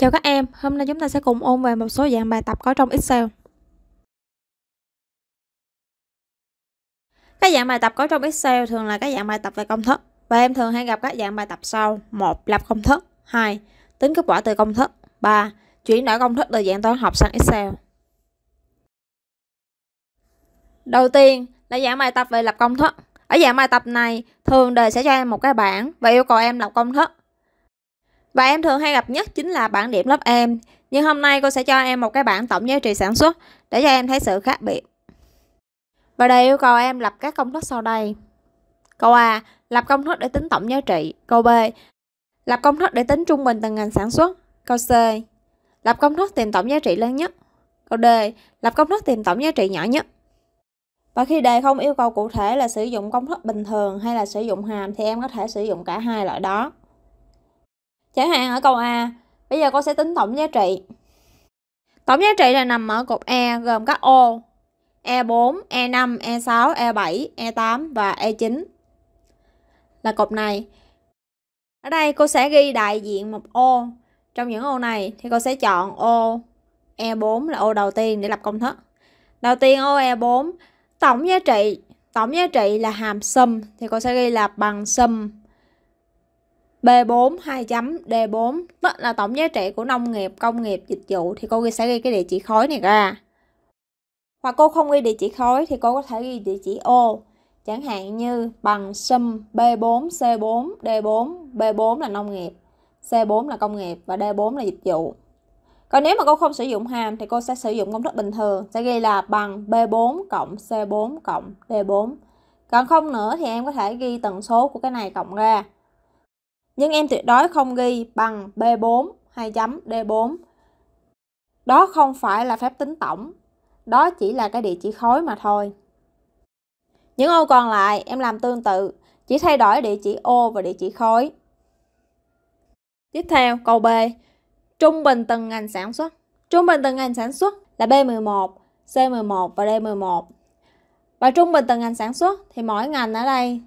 Chào các em, hôm nay chúng ta sẽ cùng ôn về một số dạng bài tập có trong Excel. Các dạng bài tập có trong Excel thường là các dạng bài tập về công thức và em thường hay gặp các dạng bài tập sau: 1. Lập công thức, 2. Tính kết quả từ công thức, 3. Chuyển đổi công thức từ dạng toán học sang Excel. Đầu tiên là dạng bài tập về lập công thức. Ở dạng bài tập này, thường đề sẽ cho em một cái bảng và yêu cầu em lập công thức và em thường hay gặp nhất chính là bảng điểm lớp em. Nhưng hôm nay cô sẽ cho em một cái bảng tổng giá trị sản xuất để cho em thấy sự khác biệt. Và đây yêu cầu em lập các công thức sau đây. Câu A. Lập công thức để tính tổng giá trị. Câu B. Lập công thức để tính trung bình từng ngành sản xuất. Câu C. Lập công thức tìm tổng giá trị lớn nhất. Câu D. Lập công thức tìm tổng giá trị nhỏ nhất. Và khi đề không yêu cầu cụ thể là sử dụng công thức bình thường hay là sử dụng hàm thì em có thể sử dụng cả hai loại đó. Chẳng hạn ở câu A, bây giờ cô sẽ tính tổng giá trị. Tổng giá trị là nằm ở cột E gồm các ô E4, E5, E6, E7, E8 và E9 là cột này. Ở đây cô sẽ ghi đại diện một ô. Trong những ô này thì cô sẽ chọn ô E4 là ô đầu tiên để lập công thức. Đầu tiên ô E4 tổng giá trị tổng giá trị là hàm sum thì cô sẽ ghi là bằng sum B4 2 chấm D4 tức là tổng giá trị của nông nghiệp, công nghiệp, dịch vụ thì cô ghi sẽ ghi cái địa chỉ khối này ra. Hoặc cô không ghi địa chỉ khối thì cô có thể ghi địa chỉ ô. Chẳng hạn như bằng sum B4, C4, D4, B4 là nông nghiệp, C4 là công nghiệp và D4 là dịch vụ. Còn nếu mà cô không sử dụng hàm thì cô sẽ sử dụng công thức bình thường, sẽ ghi là bằng B4 cộng C4 cộng D4. Còn không nữa thì em có thể ghi tần số của cái này cộng ra nhưng em tuyệt đối không ghi bằng B4 2 chấm D4. Đó không phải là phép tính tổng, đó chỉ là cái địa chỉ khối mà thôi. Những ô còn lại em làm tương tự, chỉ thay đổi địa chỉ ô và địa chỉ khối. Tiếp theo, câu B. Trung bình từng ngành sản xuất. Trung bình từng ngành sản xuất là B11, C11 và D11. Và trung bình từng ngành sản xuất thì mỗi ngành ở đây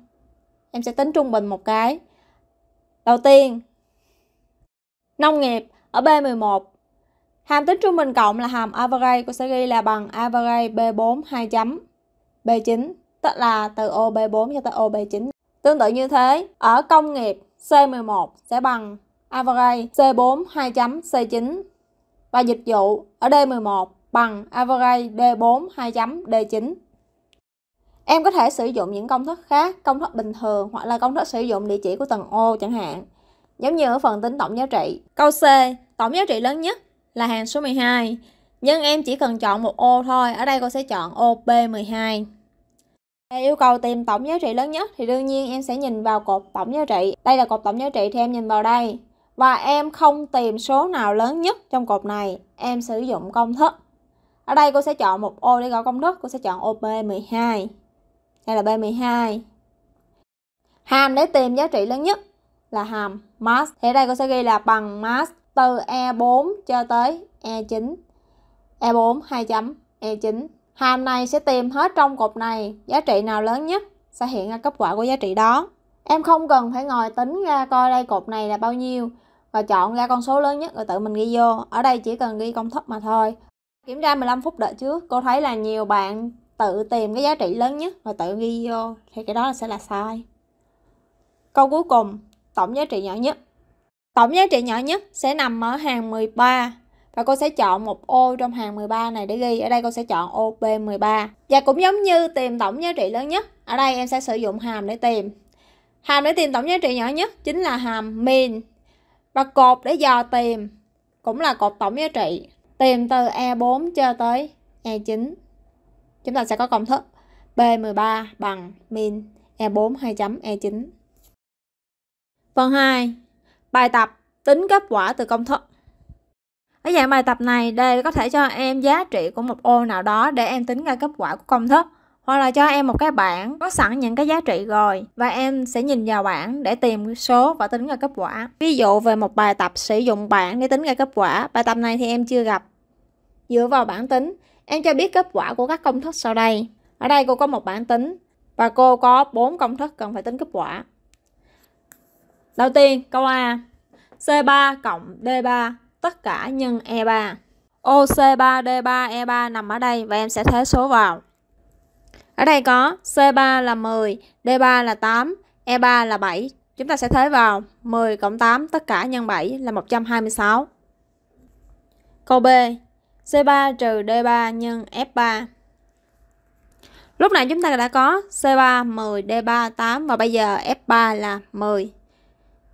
em sẽ tính trung bình một cái. Đầu tiên, nông nghiệp ở B11 Hàm tính trung bình cộng là hàm average của sẽ ghi là bằng average B4 2 chấm B9 tức là từ ô B4 cho tới ô B9. Tương tự như thế, ở công nghiệp C11 sẽ bằng average C4 2 chấm C9 và dịch vụ ở D11 bằng average D4 2 chấm D9. Em có thể sử dụng những công thức khác, công thức bình thường hoặc là công thức sử dụng địa chỉ của tầng ô chẳng hạn. Giống như ở phần tính tổng giá trị. Câu C, tổng giá trị lớn nhất là hàng số 12. Nhưng em chỉ cần chọn một ô thôi, ở đây cô sẽ chọn ô B12. Để yêu cầu tìm tổng giá trị lớn nhất thì đương nhiên em sẽ nhìn vào cột tổng giá trị. Đây là cột tổng giá trị thì em nhìn vào đây. Và em không tìm số nào lớn nhất trong cột này, em sử dụng công thức. Ở đây cô sẽ chọn một ô để gọi công thức, cô sẽ chọn ô B12. Đây là B12. Hàm để tìm giá trị lớn nhất là hàm mass. Thì đây cô sẽ ghi là bằng mass từ E4 cho tới E9. E4 2 chấm E9. Hàm này sẽ tìm hết trong cột này giá trị nào lớn nhất sẽ hiện ra kết quả của giá trị đó. Em không cần phải ngồi tính ra coi đây cột này là bao nhiêu và chọn ra con số lớn nhất rồi tự mình ghi vô. Ở đây chỉ cần ghi công thức mà thôi. Kiểm tra 15 phút đợi trước, cô thấy là nhiều bạn tự tìm cái giá trị lớn nhất và tự ghi vô thì cái đó sẽ là sai câu cuối cùng tổng giá trị nhỏ nhất tổng giá trị nhỏ nhất sẽ nằm ở hàng 13 và cô sẽ chọn một ô trong hàng 13 này để ghi ở đây cô sẽ chọn ô B13 và cũng giống như tìm tổng giá trị lớn nhất ở đây em sẽ sử dụng hàm để tìm hàm để tìm tổng giá trị nhỏ nhất chính là hàm min và cột để dò tìm cũng là cột tổng giá trị tìm từ E4 cho tới E9 Chúng ta sẽ có công thức B13 bằng min E4 2.E9. Phần 2. Bài tập tính kết quả từ công thức. Ở dạng bài tập này, D có thể cho em giá trị của một ô nào đó để em tính ra kết quả của công thức. Hoặc là cho em một cái bảng có sẵn những cái giá trị rồi và em sẽ nhìn vào bảng để tìm số và tính ra kết quả. Ví dụ về một bài tập sử dụng bảng để tính ra kết quả, bài tập này thì em chưa gặp. Dựa vào bảng tính, Em cho biết kết quả của các công thức sau đây. Ở đây cô có một bảng tính và cô có 4 công thức cần phải tính kết quả. Đầu tiên, câu A. C3 cộng D3 tất cả nhân e 3 c 3 OC3D3E3 nằm ở đây và em sẽ thế số vào. Ở đây có C3 là 10, D3 là 8, E3 là 7. Chúng ta sẽ thế vào 10 cộng 8 tất cả nhân 7 là 126. Câu B, C3 trừ D3 nhân F3. Lúc này chúng ta đã có C3 10, D3 8 và bây giờ F3 là 10.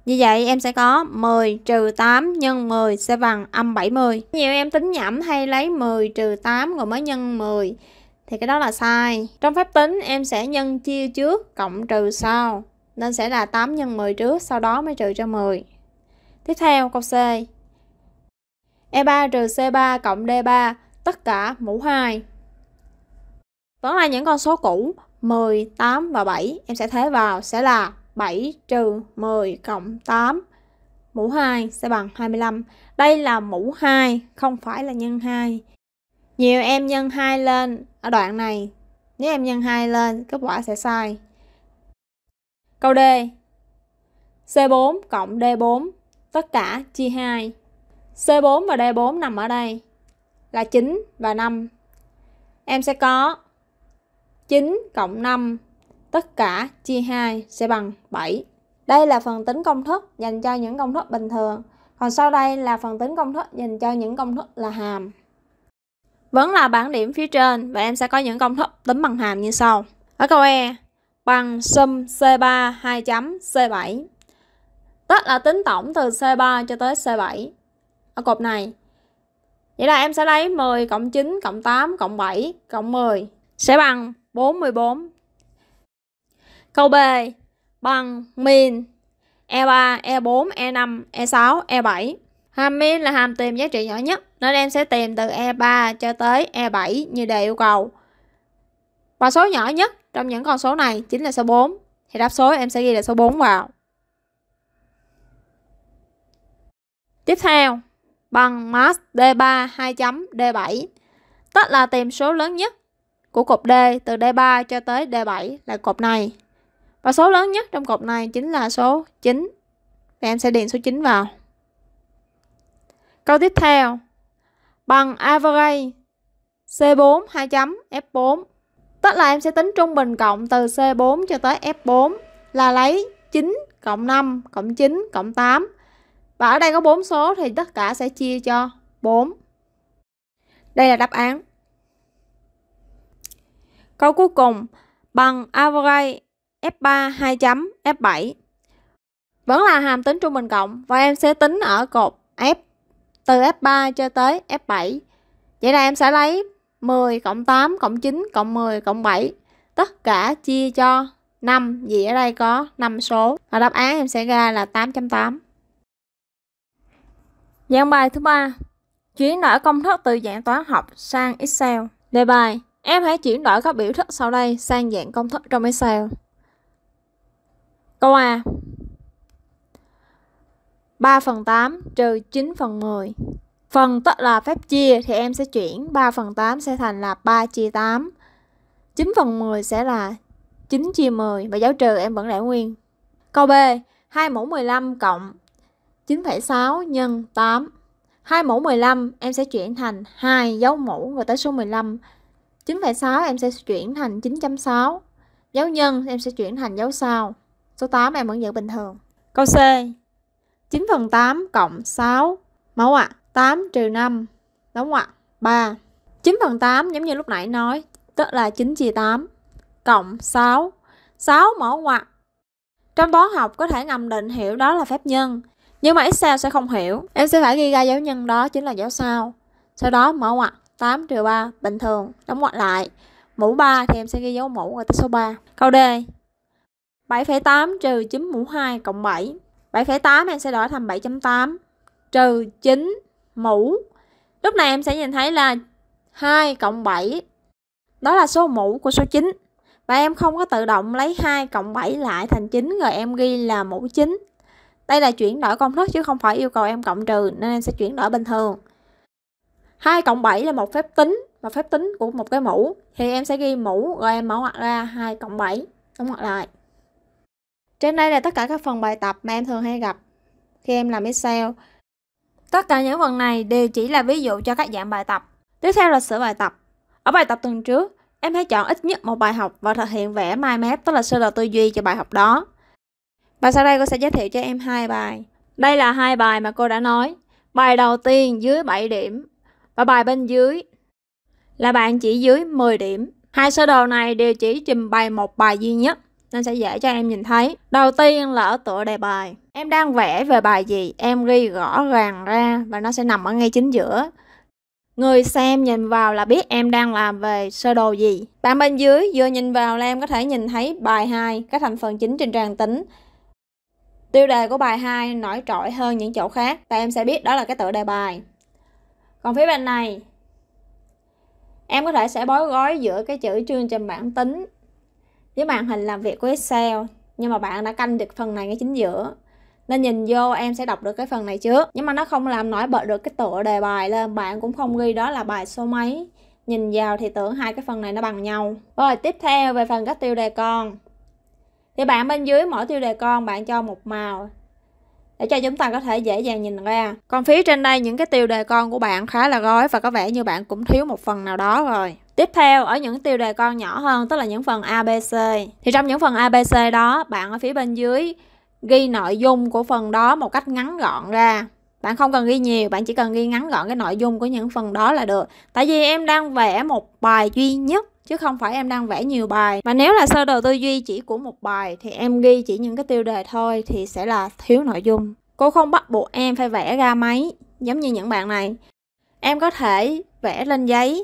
Như vậy em sẽ có 10 trừ 8 nhân 10 sẽ bằng âm 70. Nhiều em tính nhẩm hay lấy 10 trừ 8 rồi mới nhân 10 thì cái đó là sai. Trong phép tính em sẽ nhân chia trước cộng trừ sau nên sẽ là 8 nhân 10 trước sau đó mới trừ cho 10. Tiếp theo câu C E3 trừ C3 cộng D3, tất cả mũ 2. Vẫn là những con số cũ, 10, 8 và 7, em sẽ thế vào sẽ là 7 trừ 10 cộng 8 mũ 2 sẽ bằng 25. Đây là mũ 2, không phải là nhân 2. Nhiều em nhân 2 lên ở đoạn này. Nếu em nhân 2 lên, kết quả sẽ sai. Câu D. C4 cộng D4 tất cả chia 2. C4 và D4 nằm ở đây là 9 và 5. Em sẽ có 9 cộng 5 tất cả chia 2 sẽ bằng 7. Đây là phần tính công thức dành cho những công thức bình thường. Còn sau đây là phần tính công thức dành cho những công thức là hàm. Vẫn là bảng điểm phía trên và em sẽ có những công thức tính bằng hàm như sau. Ở câu E bằng sum C3 2 chấm C7. tất là tính tổng từ C3 cho tới C7 ở cột này Vậy là em sẽ lấy 10 cộng 9 cộng 8 cộng 7 cộng 10 sẽ bằng 44. Câu B bằng min E3, E4, E5, E6, E7. Hàm min là hàm tìm giá trị nhỏ nhất nên em sẽ tìm từ E3 cho tới E7 như đề yêu cầu. Và số nhỏ nhất trong những con số này chính là số 4. Thì đáp số em sẽ ghi là số 4 vào. Tiếp theo, bằng mass D3 2 chấm D7 tức là tìm số lớn nhất của cột D từ D3 cho tới D7 là cột này và số lớn nhất trong cột này chính là số 9 thì em sẽ điền số 9 vào câu tiếp theo bằng average C4 2 chấm F4 tức là em sẽ tính trung bình cộng từ C4 cho tới F4 là lấy 9 cộng 5 cộng 9 cộng 8 và ở đây có 4 số thì tất cả sẽ chia cho 4. Đây là đáp án. Câu cuối cùng bằng average F3 2 chấm F7. Vẫn là hàm tính trung bình cộng và em sẽ tính ở cột F từ F3 cho tới F7. Vậy là em sẽ lấy 10 cộng 8 cộng 9 cộng 10 cộng 7 tất cả chia cho 5 vì ở đây có 5 số. Và đáp án em sẽ ra là 8.8. Dạng bài thứ ba Chuyển đổi công thức từ dạng toán học sang Excel. Đề bài, em hãy chuyển đổi các biểu thức sau đây sang dạng công thức trong Excel. Câu A 3 phần 8 trừ 9 phần 10 Phần tức là phép chia thì em sẽ chuyển 3 phần 8 sẽ thành là 3 chia 8 9 phần 10 sẽ là 9 chia 10 và dấu trừ em vẫn để nguyên. Câu B 2 mũ 15 cộng 9,6 nhân 8 hai mũ 15 em sẽ chuyển thành hai dấu mũ rồi tới số 15 9,6 em sẽ chuyển thành 9.6 dấu nhân em sẽ chuyển thành dấu sao số 8 em vẫn giữ bình thường câu C 9 phần 8 cộng 6 mẫu ạ à, 8 trừ 5 đúng ạ à, 3 9 phần 8 giống như lúc nãy nói tức là 9 chia 8 cộng 6 6 mẫu ngoặc trong toán học có thể ngầm định hiểu đó là phép nhân nhưng mà x sao sẽ không hiểu em sẽ phải ghi ra dấu nhân đó chính là dấu sao sau đó mở ngoặc 8 trừ 3 bình thường đóng ngoặc lại mũ 3 thì em sẽ ghi dấu mũ ở tới số 3 câu D 7,8 trừ 9 mũ 2 cộng 7 7,8 em sẽ đổi thành 7.8 trừ 9 mũ lúc này em sẽ nhìn thấy là 2 cộng 7 đó là số mũ của số 9 và em không có tự động lấy 2 cộng 7 lại thành 9 rồi em ghi là mũ 9 đây là chuyển đổi công thức chứ không phải yêu cầu em cộng trừ nên em sẽ chuyển đổi bình thường. 2 cộng 7 là một phép tính, một phép tính của một cái mũ thì em sẽ ghi mũ rồi em mở ngoặc ra 2 cộng 7 đóng ngoặc lại. Trên đây là tất cả các phần bài tập mà em thường hay gặp khi em làm Excel. Tất cả những phần này đều chỉ là ví dụ cho các dạng bài tập. Tiếp theo là sửa bài tập. Ở bài tập tuần trước, em hãy chọn ít nhất một bài học và thực hiện vẽ mind map tức là sơ đồ tư duy cho bài học đó. Và sau đây cô sẽ giới thiệu cho em hai bài. Đây là hai bài mà cô đã nói. Bài đầu tiên dưới 7 điểm và bài bên dưới là bạn chỉ dưới 10 điểm. Hai sơ đồ này đều chỉ trình bày một bài duy nhất nên sẽ dễ cho em nhìn thấy. Đầu tiên là ở tựa đề bài. Em đang vẽ về bài gì, em ghi rõ ràng ra và nó sẽ nằm ở ngay chính giữa. Người xem nhìn vào là biết em đang làm về sơ đồ gì. Bạn bên dưới vừa nhìn vào là em có thể nhìn thấy bài 2, các thành phần chính trên trang tính Tiêu đề của bài 2 nổi trội hơn những chỗ khác và em sẽ biết đó là cái tựa đề bài. Còn phía bên này, em có thể sẽ bối gói giữa cái chữ chương trình bản tính với màn hình làm việc của Excel nhưng mà bạn đã canh được phần này ngay chính giữa nên nhìn vô em sẽ đọc được cái phần này trước nhưng mà nó không làm nổi bật được cái tựa đề bài lên bạn cũng không ghi đó là bài số mấy nhìn vào thì tưởng hai cái phần này nó bằng nhau rồi tiếp theo về phần các tiêu đề con thì bạn bên dưới mỗi tiêu đề con bạn cho một màu để cho chúng ta có thể dễ dàng nhìn ra còn phía trên đây những cái tiêu đề con của bạn khá là gói và có vẻ như bạn cũng thiếu một phần nào đó rồi Tiếp theo ở những tiêu đề con nhỏ hơn tức là những phần ABC thì trong những phần ABC đó bạn ở phía bên dưới ghi nội dung của phần đó một cách ngắn gọn ra bạn không cần ghi nhiều bạn chỉ cần ghi ngắn gọn cái nội dung của những phần đó là được tại vì em đang vẽ một bài duy nhất chứ không phải em đang vẽ nhiều bài và nếu là sơ đồ tư duy chỉ của một bài thì em ghi chỉ những cái tiêu đề thôi thì sẽ là thiếu nội dung cô không bắt buộc em phải vẽ ra máy giống như những bạn này em có thể vẽ lên giấy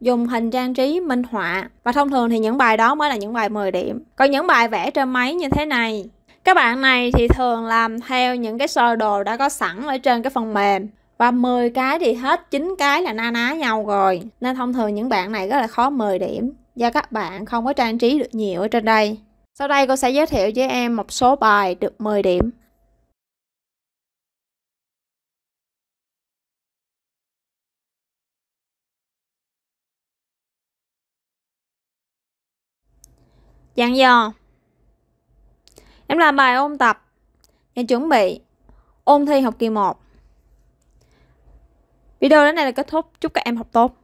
dùng hình trang trí minh họa và thông thường thì những bài đó mới là những bài 10 điểm còn những bài vẽ trên máy như thế này các bạn này thì thường làm theo những cái sơ đồ đã có sẵn ở trên cái phần mềm và 10 cái thì hết 9 cái là na ná nhau rồi nên thông thường những bạn này rất là khó 10 điểm do các bạn không có trang trí được nhiều ở trên đây sau đây cô sẽ giới thiệu với em một số bài được 10 điểm Dặn dò Em làm bài ôn tập Và chuẩn bị Ôn thi học kỳ 1 video đến đây là kết thúc chúc các em học tốt